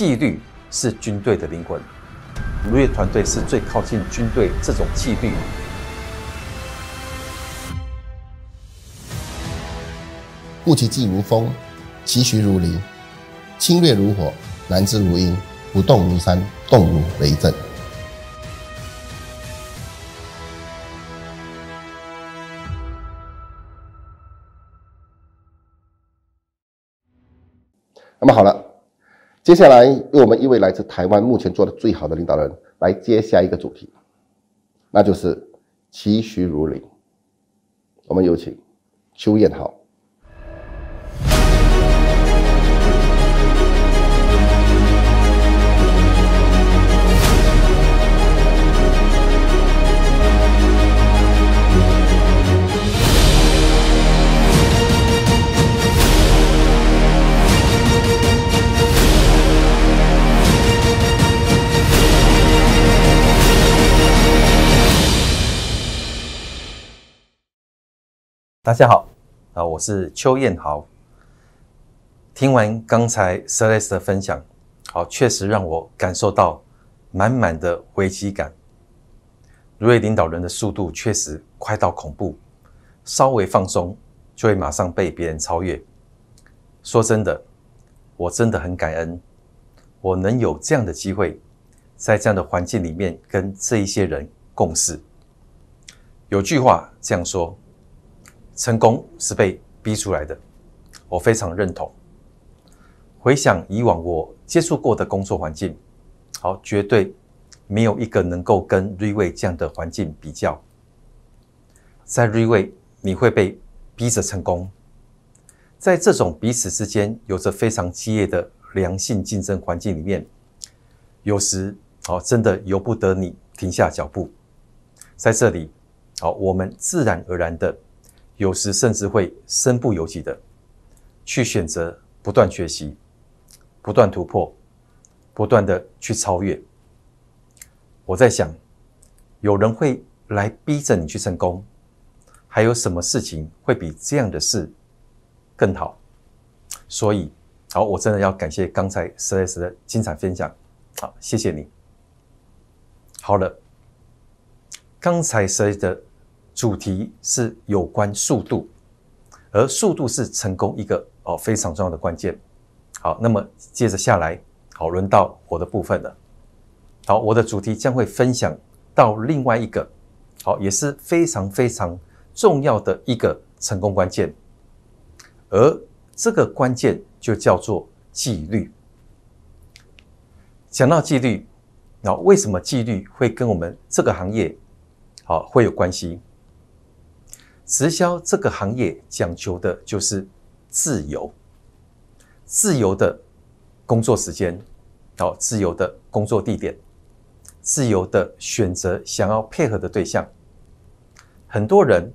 纪律是军队的灵魂，如月团队是最靠近军队这种纪律。故其静如风，其徐如林，侵略如火，难之如阴，不动如山，动如雷震。那么好了。接下来，由我们一位来自台湾、目前做的最好的领导人来接下一个主题，那就是“期许如林”。我们有请邱彦豪。大家好，啊，我是邱燕豪。听完刚才 Celeste 的分享，好，确实让我感受到满满的危机感。如位领导人的速度确实快到恐怖，稍微放松就会马上被别人超越。说真的，我真的很感恩，我能有这样的机会，在这样的环境里面跟这一些人共事。有句话这样说。成功是被逼出来的，我非常认同。回想以往我接触过的工作环境，好，绝对没有一个能够跟瑞威这样的环境比较。在瑞威，你会被逼着成功。在这种彼此之间有着非常激烈的良性竞争环境里面，有时好真的由不得你停下脚步。在这里，好，我们自然而然的。有时甚至会身不由己的去选择不断学习、不断突破、不断的去超越。我在想，有人会来逼着你去成功，还有什么事情会比这样的事更好？所以，好，我真的要感谢刚才石磊 s 的精彩分享，好，谢谢你。好了，刚才石磊的。主题是有关速度，而速度是成功一个哦非常重要的关键。好，那么接着下来，好轮到我的部分了。好，我的主题将会分享到另外一个好，也是非常非常重要的一个成功关键，而这个关键就叫做纪律。讲到纪律，那为什么纪律会跟我们这个行业好会有关系？直销这个行业讲究的就是自由，自由的工作时间，到自由的工作地点，自由的选择想要配合的对象。很多人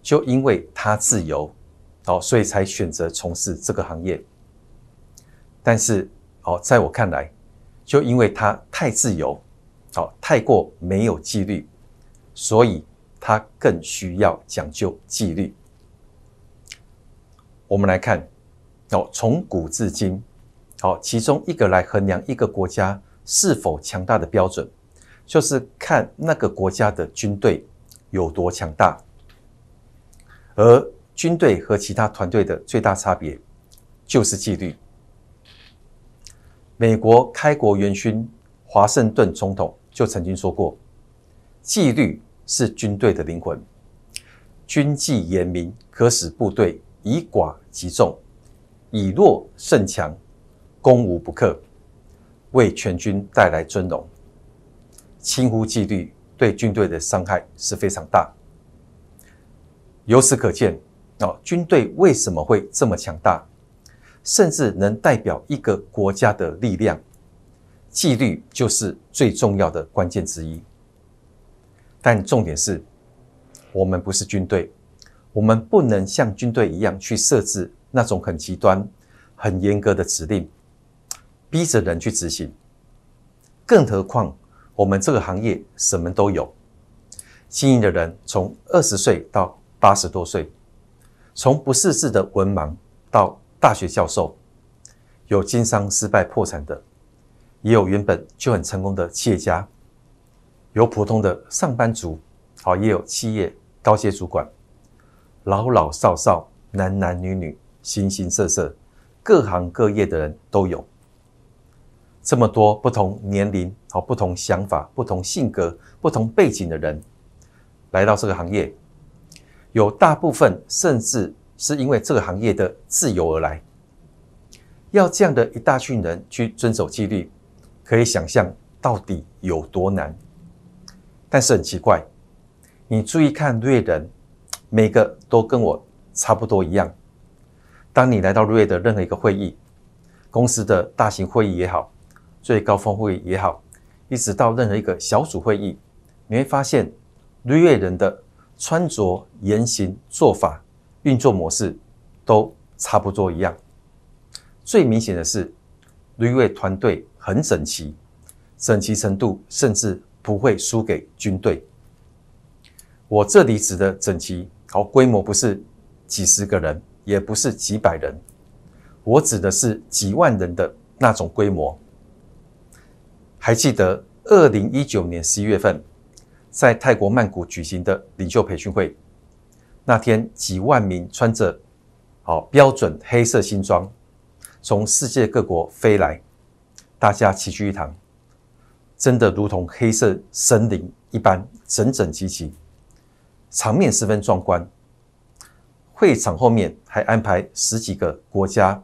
就因为他自由，好，所以才选择从事这个行业。但是，好，在我看来，就因为他太自由，好，太过没有纪律，所以。他更需要讲究纪律。我们来看，哦，从古至今，好，其中一个来衡量一个国家是否强大的标准，就是看那个国家的军队有多强大。而军队和其他团队的最大差别就是纪律。美国开国元勋华盛顿总统就曾经说过，纪律。是军队的灵魂，军纪严明，可使部队以寡击众，以弱胜强，攻无不克，为全军带来尊荣。轻忽纪律，对军队的伤害是非常大。由此可见，哦，军队为什么会这么强大，甚至能代表一个国家的力量？纪律就是最重要的关键之一。但重点是，我们不是军队，我们不能像军队一样去设置那种很极端、很严格的指令，逼着人去执行。更何况，我们这个行业什么都有，经营的人从二十岁到八十多岁，从不识字的文盲到大学教授，有经商失败破产的，也有原本就很成功的企业家。有普通的上班族，好也有企业高阶主管，老老少少、男男女女、形形色色、各行各业的人都有。这么多不同年龄、好不同想法、不同性格、不同背景的人来到这个行业，有大部分甚至是因为这个行业的自由而来。要这样的一大群人去遵守纪律，可以想象到底有多难。但是很奇怪，你注意看瑞人，每个都跟我差不多一样。当你来到瑞的任何一个会议，公司的大型会议也好，最高峰会议也好，一直到任何一个小组会议，你会发现瑞人的穿着、言行、做法、运作模式都差不多一样。最明显的是，瑞瑞团队很整齐，整齐程度甚至。不会输给军队。我这里指的整齐好规模，不是几十个人，也不是几百人，我指的是几万人的那种规模。还记得二零一九年十一月份在泰国曼谷举行的领袖培训会，那天几万名穿着好标准黑色西装从世界各国飞来，大家齐聚一堂。真的如同黑色森林一般整整齐齐，场面十分壮观。会场后面还安排十几个国家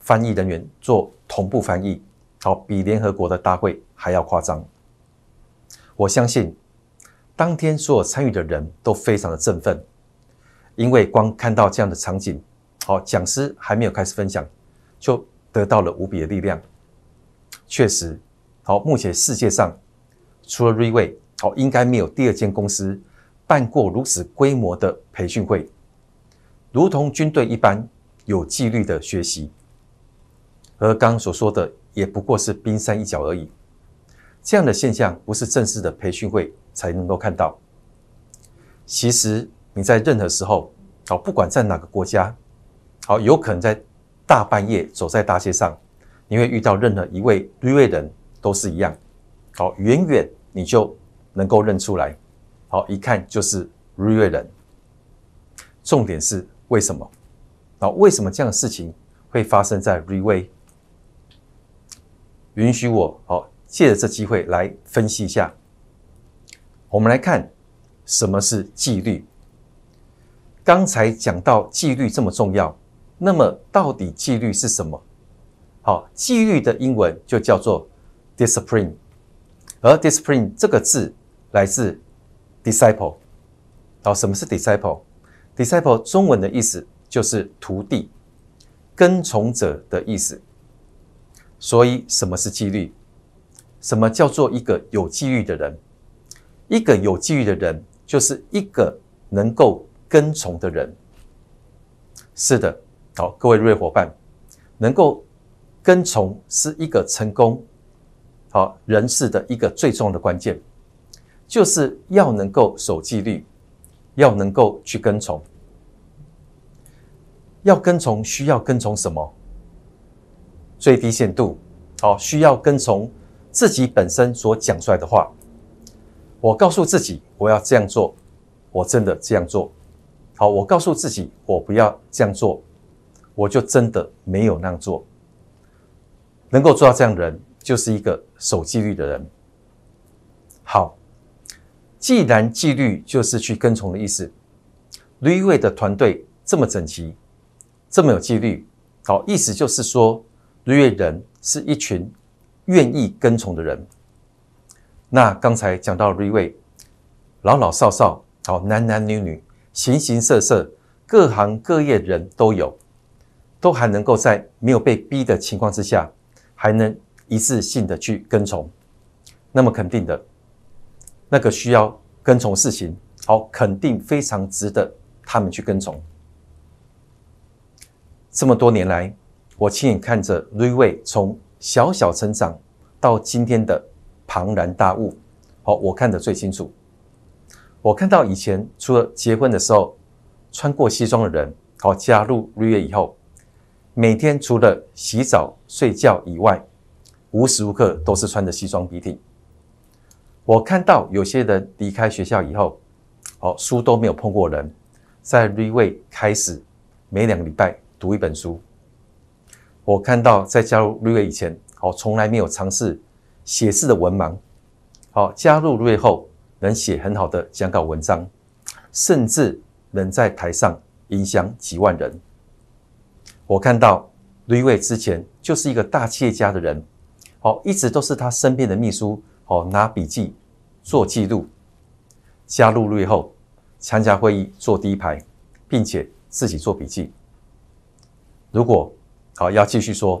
翻译人员做同步翻译，好比联合国的大会还要夸张。我相信，当天所有参与的人都非常的振奋，因为光看到这样的场景，好讲师还没有开始分享，就得到了无比的力量。确实。好，目前世界上除了瑞位，好，应该没有第二间公司办过如此规模的培训会，如同军队一般有纪律的学习。而刚刚所说的也不过是冰山一角而已。这样的现象不是正式的培训会才能够看到。其实你在任何时候，好，不管在哪个国家，好，有可能在大半夜走在大街上，你会遇到任何一位瑞 y 人。都是一样，好，远远你就能够认出来，好，一看就是 real 人。重点是为什么？好，为什么这样的事情会发生在 r w a y 允许我好借着这机会来分析一下。我们来看什么是纪律。刚才讲到纪律这么重要，那么到底纪律是什么？好，纪律的英文就叫做。discipline，而 discipline 这个字来自 disciple。好，什么是 disciple？disciple 中文的意思就是徒弟、跟从者的意思。所以，什么是纪律？什么叫做一个有纪律的人？一个有纪律的人就是一个能够跟从的人。是的，好，各位瑞伙伴，能够跟从是一个成功。好，人事的一个最重要的关键，就是要能够守纪律，要能够去跟从，要跟从需要跟从什么？最低限度，好，需要跟从自己本身所讲出来的话。我告诉自己我要这样做，我真的这样做。好，我告诉自己我不要这样做，我就真的没有那样做。能够做到这样的人。就是一个守纪律的人。好，既然纪律就是去跟从的意思，瑞威的团队这么整齐，这么有纪律，好，意思就是说，瑞威人是一群愿意跟从的人。那刚才讲到瑞威，老老少少，好男男女女，形形色色，各行各业人都有，都还能够在没有被逼的情况之下，还能。一次性的去跟从，那么肯定的那个需要跟从事情，好，肯定非常值得他们去跟从。这么多年来，我亲眼看着瑞威从小小成长到今天的庞然大物，好，我看得最清楚。我看到以前除了结婚的时候穿过西装的人，好加入瑞威以后，每天除了洗澡睡觉以外，无时无刻都是穿着西装笔挺。我看到有些人离开学校以后，哦，书都没有碰过人，在瑞威开始每两个礼拜读一本书。我看到在加入瑞威以前，哦，从来没有尝试写字的文盲，好加入瑞威后能写很好的讲稿文章，甚至能在台上影响几万人。我看到瑞威之前就是一个大企业家的人。好，一直都是他身边的秘书，好拿笔记做记录。加入瑞后，参加会议坐第一排，并且自己做笔记。如果好要继续说，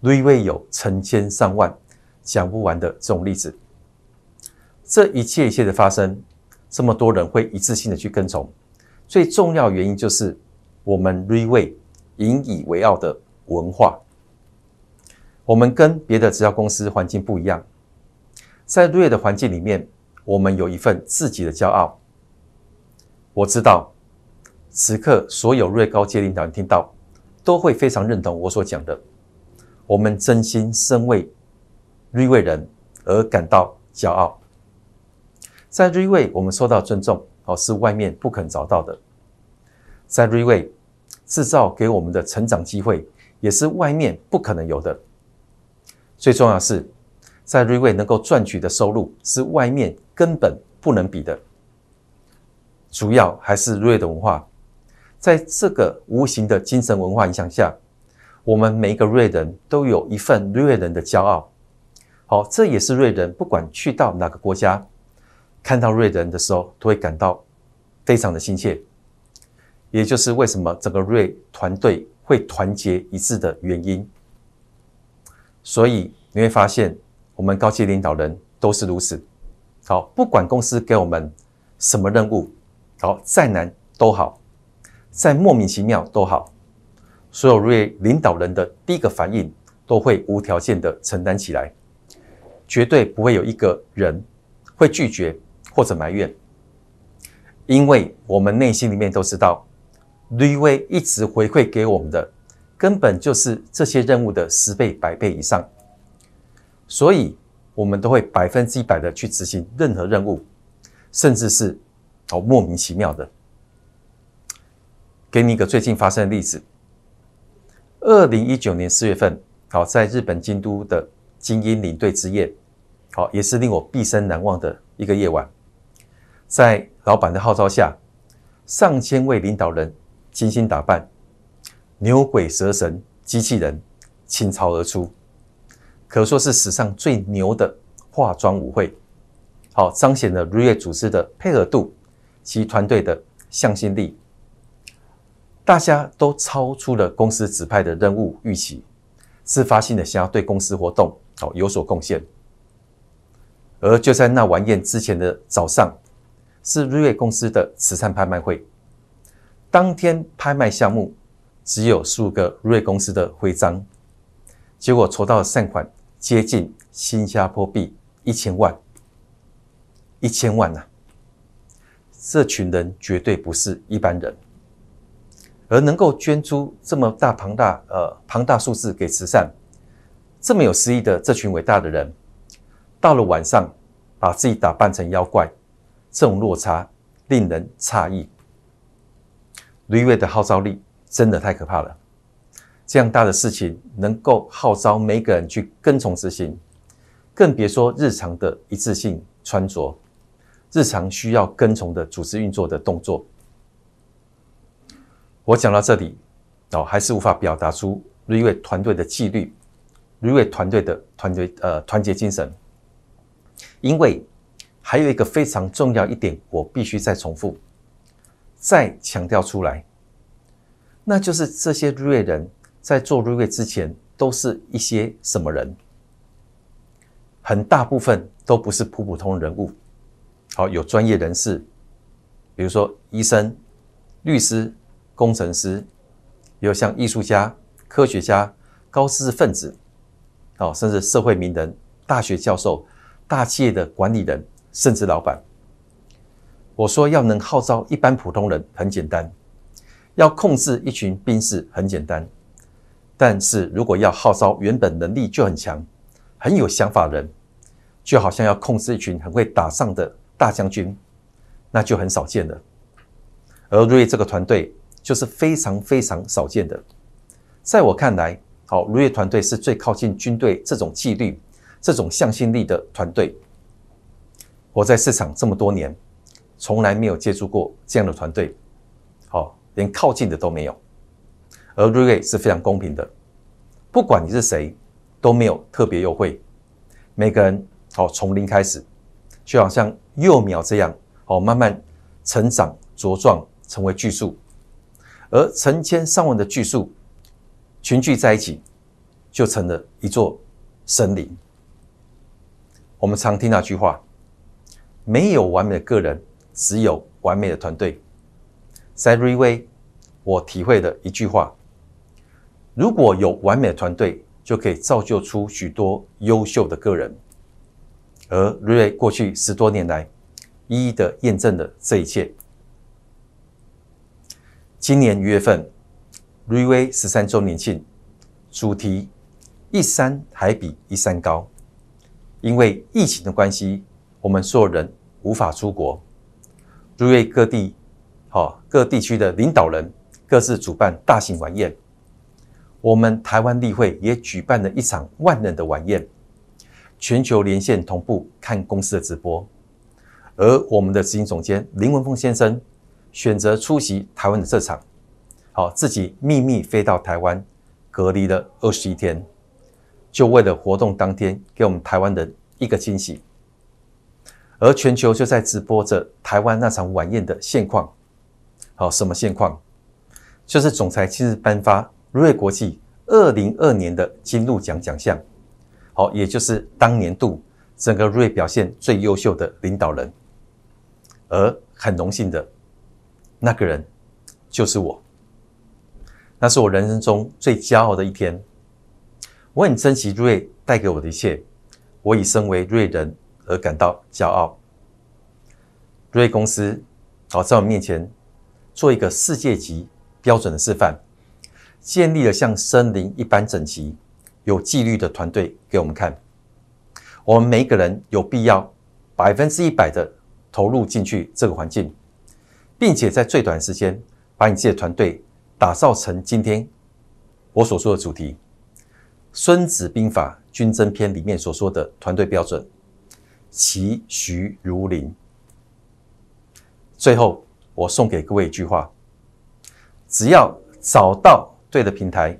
瑞威有成千上万讲不完的这种例子。这一切一切的发生，这么多人会一次性的去跟从，最重要原因就是我们瑞威引以为傲的文化。我们跟别的制药公司环境不一样，在瑞的环境里面，我们有一份自己的骄傲。我知道，此刻所有瑞高阶领导人听到，都会非常认同我所讲的。我们真心身为瑞位人而感到骄傲。在瑞位我们受到尊重，哦，是外面不肯找到的。在瑞位制造给我们的成长机会，也是外面不可能有的。最重要是，在瑞位能够赚取的收入是外面根本不能比的。主要还是瑞的文化，在这个无形的精神文化影响下，我们每一个瑞人都有一份瑞人的骄傲。好，这也是瑞人不管去到哪个国家，看到瑞人的时候都会感到非常的亲切。也就是为什么整个瑞团队会团结一致的原因。所以你会发现，我们高级领导人都是如此。好，不管公司给我们什么任务，好再难都好，再莫名其妙都好，所有瑞领导人的第一个反应都会无条件的承担起来，绝对不会有一个人会拒绝或者埋怨，因为我们内心里面都知道，瑞威一直回馈给我们的。根本就是这些任务的十倍、百倍以上，所以我们都会百分之一百的去执行任何任务，甚至是好莫名其妙的，给你一个最近发生的例子：，二零一九年四月份，好，在日本京都的精英领队之夜，好，也是令我毕生难忘的一个夜晚，在老板的号召下，上千位领导人精心打扮。牛鬼蛇神、机器人倾巢而出，可说是史上最牛的化妆舞会。好，彰显了日月组织的配合度，其团队的向心力，大家都超出了公司指派的任务预期，自发性的想要对公司活动好有所贡献。而就在那晚宴之前的早上，是日月公司的慈善拍卖会。当天拍卖项目。只有数个瑞公司的徽章，结果筹到善款接近新加坡币一千万，一千万呐！这群人绝对不是一般人，而能够捐出这么大庞大呃庞大数字给慈善，这么有诗意的这群伟大的人，到了晚上把自己打扮成妖怪，这种落差令人诧异。瑞月的号召力。真的太可怕了！这样大的事情能够号召每个人去跟从执行，更别说日常的一次性穿着、日常需要跟从的组织运作的动作。我讲到这里，哦，还是无法表达出瑞瑞团队的纪律、瑞瑞团队的团队呃团结精神。因为还有一个非常重要一点，我必须再重复、再强调出来。那就是这些瑞人在做瑞之前，都是一些什么人？很大部分都不是普普通人物。好，有专业人士，比如说医生、律师、工程师，有像艺术家、科学家、高知识分子，哦，甚至社会名人、大学教授、大企业的管理人，甚至老板。我说要能号召一般普通人，很简单。要控制一群兵士很简单，但是如果要号召原本能力就很强、很有想法的人，就好像要控制一群很会打仗的大将军，那就很少见了。而瑞这个团队就是非常非常少见的。在我看来，好如月团队是最靠近军队这种纪律、这种向心力的团队。我在市场这么多年，从来没有接触过这样的团队。好。连靠近的都没有，而瑞瑞是非常公平的，不管你是谁，都没有特别优惠。每个人好从零开始，就好像幼苗这样，好慢慢成长茁壮，成为巨树。而成千上万的巨树群聚在一起，就成了一座森林。我们常听到一句话：没有完美的个人，只有完美的团队。在瑞威，我体会的一句话：如果有完美的团队，就可以造就出许多优秀的个人。而瑞威过去十多年来，一一的验证了这一切。今年一月份，瑞威十三周年庆，主题“一山还比一山高”，因为疫情的关系，我们所有人无法出国，瑞威各地。哦，各地区的领导人各自主办大型晚宴，我们台湾例会也举办了一场万人的晚宴，全球连线同步看公司的直播，而我们的执行总监林文峰先生选择出席台湾的这场，好自己秘密飞到台湾，隔离了二十一天，就为了活动当天给我们台湾人一个惊喜，而全球就在直播着台湾那场晚宴的现况。好，什么现况？就是总裁近日颁发瑞国际二零二年的金鹿奖奖项，好，也就是当年度整个瑞表现最优秀的领导人，而很荣幸的那个人就是我。那是我人生中最骄傲的一天，我很珍惜瑞带给我的一切，我以身为瑞人而感到骄傲。瑞公司好，在我面前。做一个世界级标准的示范，建立了像森林一般整齐、有纪律的团队给我们看。我们每一个人有必要百分之一百的投入进去这个环境，并且在最短时间把你自己的团队打造成今天我所说的主题《孙子兵法·军争篇》里面所说的团队标准：其徐如林。最后。我送给各位一句话：只要找到对的平台，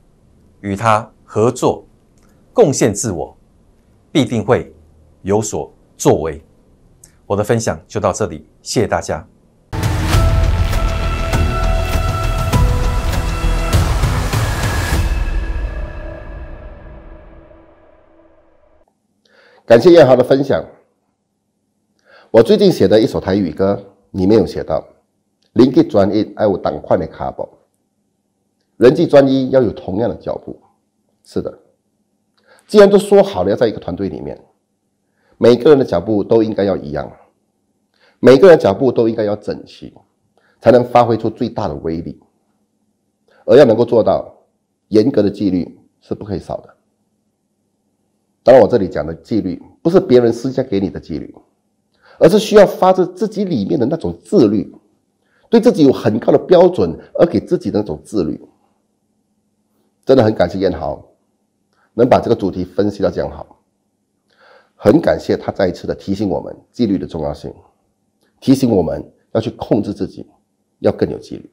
与他合作，贡献自我，必定会有所作为。我的分享就到这里，谢谢大家。感谢叶豪的分享。我最近写的一首台语歌里面有写到。人际专一，哎，有挡块的卡宝。人际专一要有同样的脚步，是的。既然都说好了要在一个团队里面，每个人的脚步都应该要一样，每个人脚步都应该要整齐，才能发挥出最大的威力。而要能够做到严格的纪律是不可以少的。当然，我这里讲的纪律不是别人施加给你的纪律，而是需要发自自己里面的那种自律。对自己有很高的标准，而给自己的那种自律，真的很感谢燕豪能把这个主题分析到这样好，很感谢他再一次的提醒我们纪律的重要性，提醒我们要去控制自己，要更有纪律。